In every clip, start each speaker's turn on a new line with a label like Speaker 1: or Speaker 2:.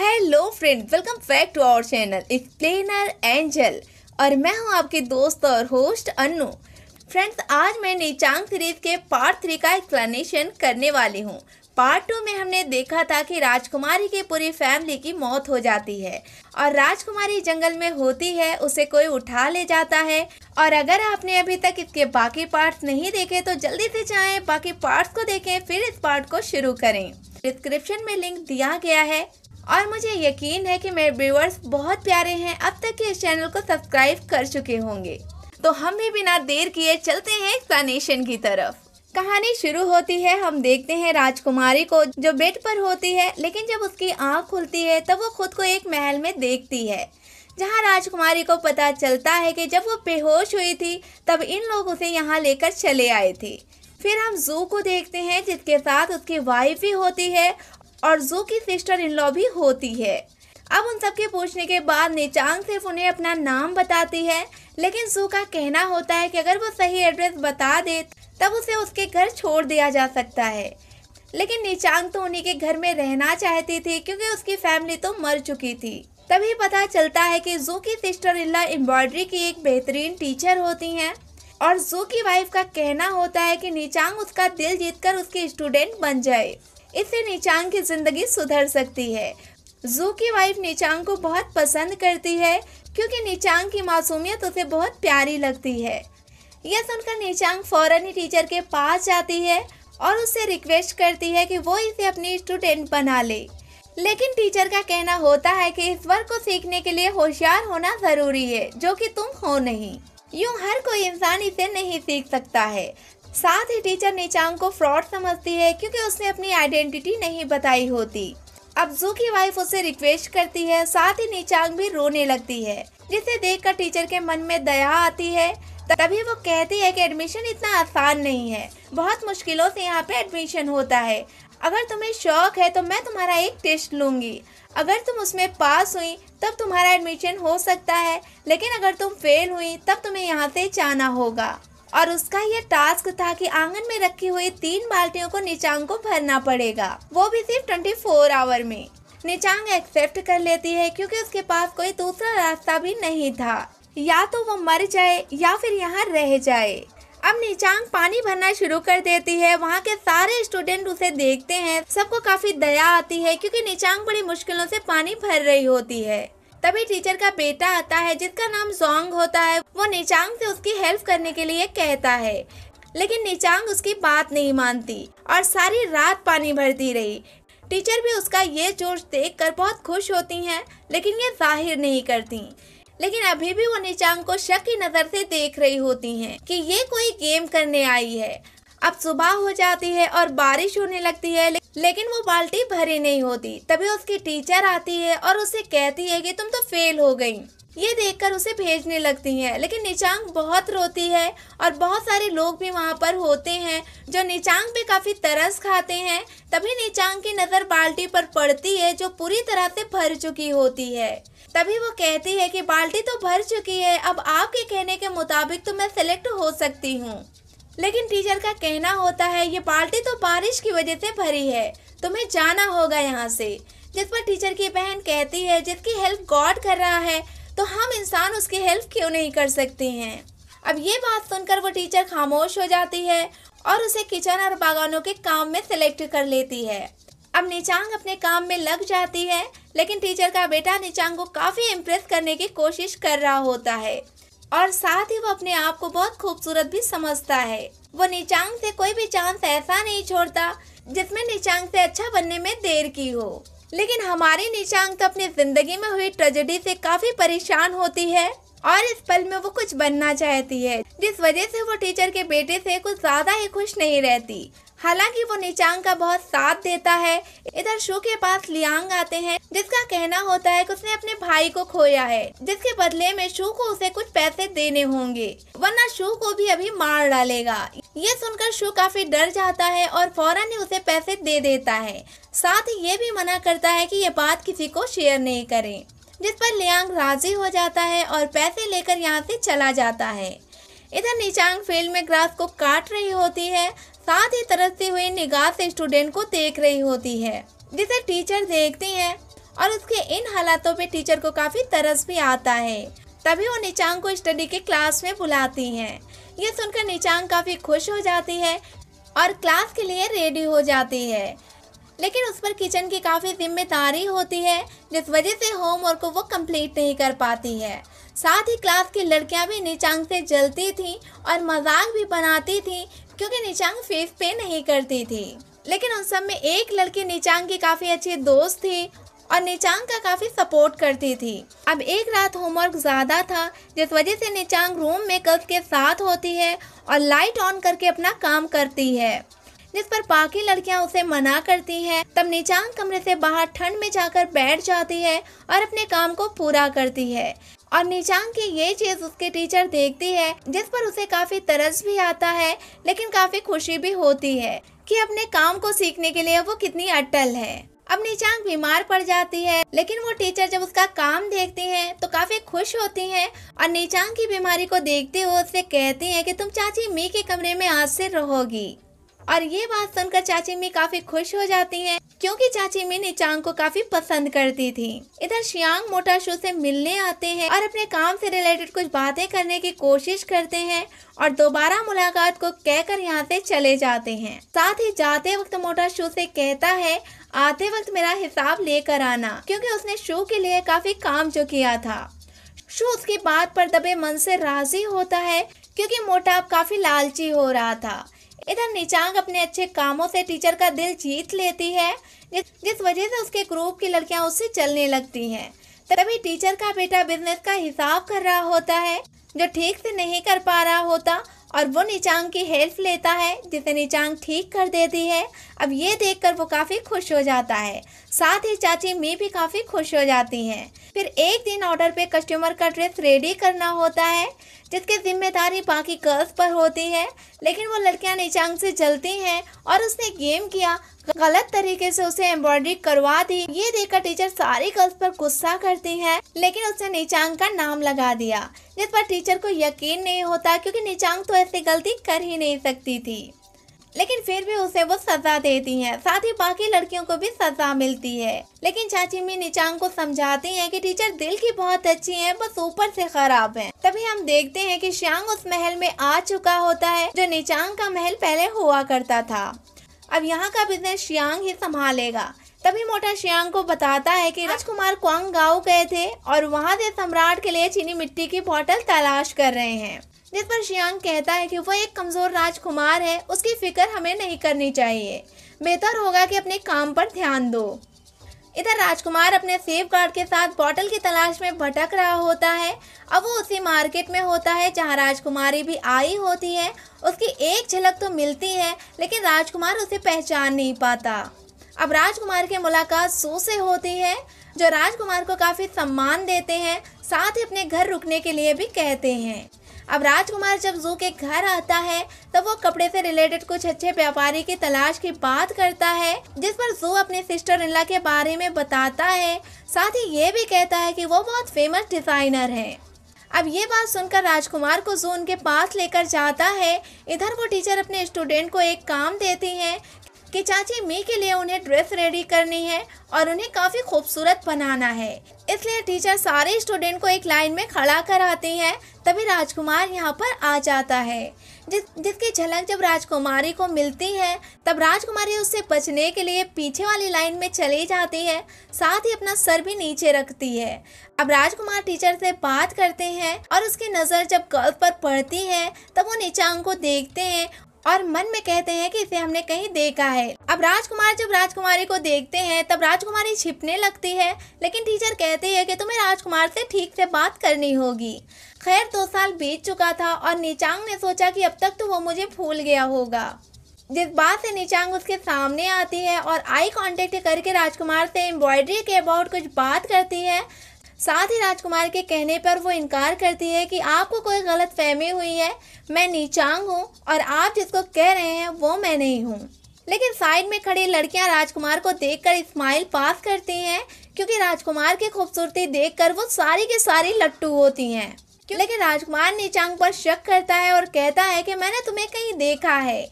Speaker 1: hello friend welcome back to our channel explainer angel और मैं हूं आपके दोस्त और होस्ट अनु फ्रेंड्स आज मैं नीचांग सीरीज के पार्ट थ्री का एक्सप्लेनेशन करने वाली हूं पार्ट टू में हमने देखा था कि राजकुमारी की पूरी फैमिली की मौत हो जाती है और राजकुमारी जंगल में होती है उसे कोई उठा ले जाता है और अगर आपने अभी तक इसके बाकी पार्ट्स नहीं देखे तो जल्दी से जाएं बाकी पार्ट्स को देखें फिर इस पार्ट को शुरू करें डिस्क्रिप्शन में लिंक दिया गया है और मुझे यकीन है कि मेरे व्यूअर्स बहुत प्यारे हैं अब तक के इस चैनल को सब्सक्राइब कर चुके होंगे तो हम भी बिना देर किए चलते हैं एक्सप्लेनेशन की तरफ कहानी शुरू होती है हम देखते हैं राजकुमारी को जो बेड पर होती है लेकिन जब उसकी आंख खुलती है तब वो खुद को एक महल में देखती है जहाँ राजकुमारी को पता चलता है कि जब वो बेहोश हुई थी तब इन लोग उसे यहाँ लेकर चले आए थे फिर हम जू को देखते हैं जिसके साथ उसकी वाइफ भी होती है और जू की सिस्टर इन लॉ भी होती है अब उन सबके पूछने के बाद निचांग सिर्फ उन्हें अपना नाम बताती है लेकिन जू का कहना होता है कि अगर वो सही एड्रेस बता दे तब उसे उसके घर छोड़ दिया जा सकता है लेकिन निचांग तो उन्हीं के घर में रहना चाहती थी क्योंकि उसकी फैमिली तो मर चुकी थी तभी पता चलता है कि जू की सिस्टर इला एम्ब्रॉयडरी की एक बेहतरीन टीचर होती हैं और जू की वाइफ का कहना होता है कि निचांग उसका दिल जीतकर उसकी स्टूडेंट बन जाए इससे नीचांग की जिंदगी सुधर सकती है जू की वाइफ नीचांग को बहुत पसंद करती है क्योंकि नीचांग की मासूमियत उसे बहुत प्यारी लगती है यह सुनकर नीचांग फौरन ही टीचर के पास जाती है और उससे रिक्वेस्ट करती है कि वो इसे अपनी स्टूडेंट बना ले लेकिन टीचर का कहना होता है कि इस वर्क को सीखने के लिए होशियार होना जरूरी है जो कि तुम हो नहीं यूँ हर कोई इंसान इसे नहीं सीख सकता है साथ ही टीचर नीचांग को फ्रॉड समझती है क्योंकि उसने अपनी आइडेंटिटी नहीं बताई होती अब जू की वाइफ उसे रिक्वेस्ट करती है साथ ही नीचांग भी रोने लगती है जिसे देख टीचर के मन में दया आती है तभी वो कहती है कि एडमिशन इतना आसान नहीं है बहुत मुश्किलों से यहाँ पे एडमिशन होता है अगर तुम्हें शौक है तो मैं तुम्हारा एक टेस्ट लूंगी अगर तुम उसमें पास हुई तब तुम्हारा एडमिशन हो सकता है लेकिन अगर तुम फेल हुई तब तुम्हें यहाँ से जाना होगा और उसका ये टास्क था कि आंगन में रखी हुई तीन बाल्टियों को निचांग को भरना पड़ेगा वो भी सिर्फ 24 आवर में निचांग एक्सेप्ट कर लेती है क्योंकि उसके पास कोई दूसरा रास्ता भी नहीं था या तो वो मर जाए या फिर यहाँ रह जाए अब निचांग पानी भरना शुरू कर देती है वहाँ के सारे स्टूडेंट उसे देखते हैं सबको काफी दया आती है क्योंकि निचांग बड़ी मुश्किलों से पानी भर रही होती है तभी टीचर का बेटा आता है जिसका नाम जोंग होता है वो निचांग से उसकी हेल्प करने के लिए कहता है लेकिन निचांग उसकी बात नहीं मानती और सारी रात पानी भरती रही टीचर भी उसका ये जोश कर बहुत खुश होती हैं लेकिन ये जाहिर नहीं करती लेकिन अभी भी वो निचांग को शक की नज़र से देख रही होती हैं कि ये कोई गेम करने आई है अब सुबह हो जाती है और बारिश होने लगती है लेकिन वो बाल्टी भरी नहीं होती तभी उसकी टीचर आती है और उसे कहती है कि तुम तो फेल हो गई ये देखकर उसे भेजने लगती है लेकिन निचांग बहुत रोती है और बहुत सारे लोग भी वहाँ पर होते हैं जो निचांग पे काफ़ी तरस खाते हैं तभी निचांग की नज़र बाल्टी पर पड़ती है जो पूरी तरह से भर चुकी होती है तभी वो कहती है कि बाल्टी तो भर चुकी है अब आपके कहने के मुताबिक तो मैं सेलेक्ट हो सकती हूँ लेकिन टीचर का कहना होता है ये बाल्टी तो बारिश की वजह से भरी है तुम्हें जाना होगा यहाँ से जिस पर टीचर की बहन कहती है जिसकी हेल्प गॉड कर रहा है तो हम इंसान उसकी हेल्प क्यों नहीं कर सकते हैं अब ये बात सुनकर वो टीचर खामोश हो जाती है और उसे किचन और बागानों के काम में सिलेक्ट कर लेती है अब निचांग अपने काम में लग जाती है लेकिन टीचर का बेटा निचांग को काफ़ी इम्प्रेस करने की कोशिश कर रहा होता है और साथ ही वो अपने आप को बहुत खूबसूरत भी समझता है वो निचांग से कोई भी चांस ऐसा नहीं छोड़ता जिसमें निचांग से अच्छा बनने में देर की हो लेकिन हमारी निचांग तो अपनी जिंदगी में हुई ट्रेजेडी से काफी परेशान होती है और इस पल में वो कुछ बनना चाहती है जिस वजह से वो टीचर के बेटे से कुछ ज्यादा ही खुश नहीं रहती हालांकि वो निचांग का बहुत साथ देता है इधर शो के पास लियांग आते हैं जिसका कहना होता है कि उसने अपने भाई को खोया है जिसके बदले में शो को उसे कुछ पैसे देने होंगे वरना शो को भी अभी मार डालेगा ये सुनकर शो काफी डर जाता है और फौरन ही उसे पैसे दे देता है साथ ही ये भी मना करता है की ये बात किसी को शेयर नहीं करे जिस पर लियांग राजी हो जाता है और पैसे लेकर यहाँ से चला जाता है इधर निचांग फील्ड में ग्रास को काट रही होती है साथ ही तरसती हुई निगाह से स्टूडेंट को देख रही होती है जिसे टीचर देखती है और उसके इन हालातों पे टीचर को काफी तरस भी आता है तभी वो निचांग को स्टडी के क्लास में बुलाती हैं ये सुनकर निचांग काफी खुश हो जाती है और क्लास के लिए रेडी हो जाती है लेकिन उस पर किचन की काफ़ी जिम्मेदारी होती है जिस वजह से होमवर्क को वो कंप्लीट नहीं कर पाती है साथ ही क्लास की लड़कियां भी निचांग से जलती थीं और मजाक भी बनाती थीं क्योंकि निचांग फीस पे नहीं करती थी लेकिन उन सब में एक लड़की निचांग की काफ़ी अच्छी दोस्त थी और निचांग का काफ़ी सपोर्ट करती थी अब एक रात होमवर्क ज़्यादा था जिस वजह से निचांग रूम में कल्स के साथ होती है और लाइट ऑन करके अपना काम करती है जिस पर बाकी लड़कियां उसे मना करती हैं तब निचांग कमरे से बाहर ठंड में जाकर बैठ जाती है और अपने काम को पूरा करती है और निचांग की ये चीज उसके टीचर देखती है जिस पर उसे काफी तरस भी आता है लेकिन काफी खुशी भी होती है कि अपने काम को सीखने के लिए वो कितनी अटल है अब निचांग बीमार पड़ जाती है लेकिन वो टीचर जब उसका काम देखती हैं तो काफी खुश होती हैं और निचांग की बीमारी को देखते हुए उससे कहती हैं कि तुम चाची मी के कमरे में आज से रहोगी और ये बात सुनकर चाची मी काफी खुश हो जाती है क्योंकि चाची मी निचांग को काफी पसंद करती थी इधर शियांग मोटा शो से मिलने आते हैं और अपने काम से रिलेटेड कुछ बातें करने की कोशिश करते हैं और दोबारा मुलाकात को कहकर यहाँ से चले जाते हैं साथ ही जाते वक्त मोटा शो से कहता है आते वक्त मेरा हिसाब लेकर आना क्योंकि उसने शो के लिए काफी काम जो किया था शो उसकी बात पर दबे मन से राजी होता है क्योंकि अब काफी लालची हो रहा था इधर निचांग अपने अच्छे कामों से टीचर का दिल जीत लेती है जिस वजह से उसके ग्रुप की लड़कियां उससे चलने लगती हैं तभी टीचर का बेटा बिजनेस का हिसाब कर रहा होता है जो ठीक से नहीं कर पा रहा होता और वो निचांग की हेल्प लेता है जिसे निचांग ठीक कर देती है अब ये देखकर वो काफ़ी खुश हो जाता है साथ ही चाची मी भी काफ़ी खुश हो जाती हैं फिर एक दिन ऑर्डर पे कस्टमर का ड्रेस रेडी करना होता है जिसकी जिम्मेदारी बाकी गर्ल्स पर होती है लेकिन वो लड़कियां निचांग से जलती हैं और उसने गेम किया गलत तरीके से उसे एम्ब्रॉयडरी करवा दी ये देखकर टीचर सारी गर्ल्स पर गुस्सा करती है लेकिन उसने निचांग का नाम लगा दिया जिस पर टीचर को यकीन नहीं होता क्योंकि निचांग तो ऐसी गलती कर ही नहीं सकती थी लेकिन फिर भी उसे वो सजा देती हैं साथ ही बाकी लड़कियों को भी सजा मिलती है लेकिन चाची मी निचांग को समझाती हैं कि टीचर दिल की बहुत अच्छी हैं बस ऊपर से खराब हैं तभी हम देखते हैं कि श्यांग उस महल में आ चुका होता है जो निचांग का महल पहले हुआ करता था अब यहाँ का बिजनेस श्यांग ही संभालेगा तभी मोटा श्यांग को बताता है कि राजकुमार क्वांग गांव गए थे और वहाँ से सम्राट के लिए चीनी मिट्टी की बोतल तलाश कर रहे हैं जिस पर शियांग कहता है कि वह एक कमज़ोर राजकुमार है उसकी फिक्र हमें नहीं करनी चाहिए बेहतर होगा कि अपने काम पर ध्यान दो इधर राजकुमार अपने सेफ गार्ड के साथ बॉटल की तलाश में भटक रहा होता है अब वो उसी मार्केट में होता है जहाँ राजकुमारी भी आई होती है उसकी एक झलक तो मिलती है लेकिन राजकुमार उसे पहचान नहीं पाता अब राजकुमार की मुलाकात सो से होती है जो राजकुमार को काफ़ी सम्मान देते हैं साथ ही अपने घर रुकने के लिए भी कहते हैं अब राजकुमार जब जू के घर आता है तब वो कपड़े से रिलेटेड कुछ अच्छे व्यापारी की तलाश की बात करता है जिस पर जू अपने सिस्टर इनला के बारे में बताता है साथ ही ये भी कहता है कि वो बहुत फेमस डिजाइनर है अब ये बात सुनकर राजकुमार को जू उनके पास लेकर जाता है इधर वो टीचर अपने स्टूडेंट को एक काम देती हैं कि चाची मी के लिए उन्हें ड्रेस रेडी करनी है और उन्हें काफ़ी खूबसूरत बनाना है इसलिए टीचर सारे स्टूडेंट को एक लाइन में खड़ा कराती हैं तभी राजकुमार यहाँ पर आ जाता है जिस जिसकी झलक जब राजकुमारी को मिलती है तब राजकुमारी उससे बचने के लिए पीछे वाली लाइन में चली जाती है साथ ही अपना सर भी नीचे रखती है अब राजकुमार टीचर से बात करते हैं और उसकी नज़र जब गर्ल्स पर पड़ती है तब वो नीचांग को देखते हैं और मन में कहते हैं कि इसे हमने कहीं देखा है अब राजकुमार जब राजकुमारी को देखते हैं तब राजकुमारी छिपने लगती है लेकिन टीचर कहती है कि तुम्हें राजकुमार से ठीक से बात करनी होगी खैर दो साल बीत चुका था और नीचांग ने सोचा कि अब तक तो वो मुझे भूल गया होगा जिस बात से नीचांग उसके सामने आती है और आई कांटेक्ट करके राजकुमार से एम्ब्रॉयडरी के अबाउट कुछ बात करती है साथ ही राजकुमार के कहने पर वो इनकार करती है कि आपको कोई गलत फहमी हुई है मैं नीचांग हूँ और आप जिसको कह रहे हैं वो मैं नहीं हूँ लेकिन साइड में खड़ी लड़कियां राजकुमार को देखकर स्माइल पास करती हैं क्योंकि राजकुमार की खूबसूरती देखकर वो सारी के सारी लट्टू होती हैं लेकिन राजकुमार नीचांग पर शक करता है और कहता है कि मैंने तुम्हें कहीं देखा है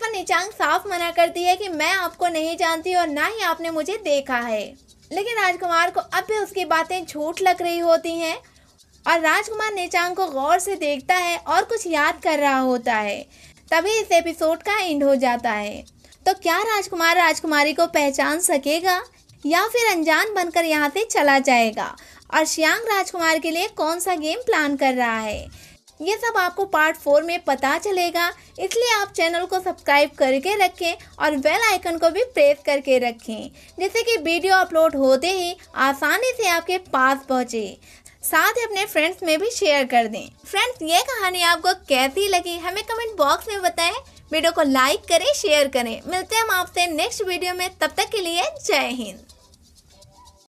Speaker 1: पर नीचांग साफ मना करती है कि मैं आपको नहीं जानती और ना ही आपने मुझे देखा है लेकिन राजकुमार को अब भी उसकी बातें झूठ लग रही होती हैं और राजकुमार नेचांग को गौर से देखता है और कुछ याद कर रहा होता है तभी इस एपिसोड का एंड हो जाता है तो क्या राजकुमार राजकुमारी को पहचान सकेगा या फिर अनजान बनकर यहाँ से चला जाएगा और श्यांग राजकुमार के लिए कौन सा गेम प्लान कर रहा है ये सब आपको पार्ट फोर में पता चलेगा इसलिए आप चैनल को सब्सक्राइब करके रखें और बेल आइकन को भी प्रेस करके रखें जिससे कि वीडियो अपलोड होते ही आसानी से आपके पास पहुँचे साथ ही अपने फ्रेंड्स में भी शेयर कर दें फ्रेंड्स ये कहानी आपको कैसी लगी हमें कमेंट बॉक्स में बताएं वीडियो को लाइक करें शेयर करें मिलते हैं हम आपसे नेक्स्ट वीडियो में तब तक के लिए जय हिंद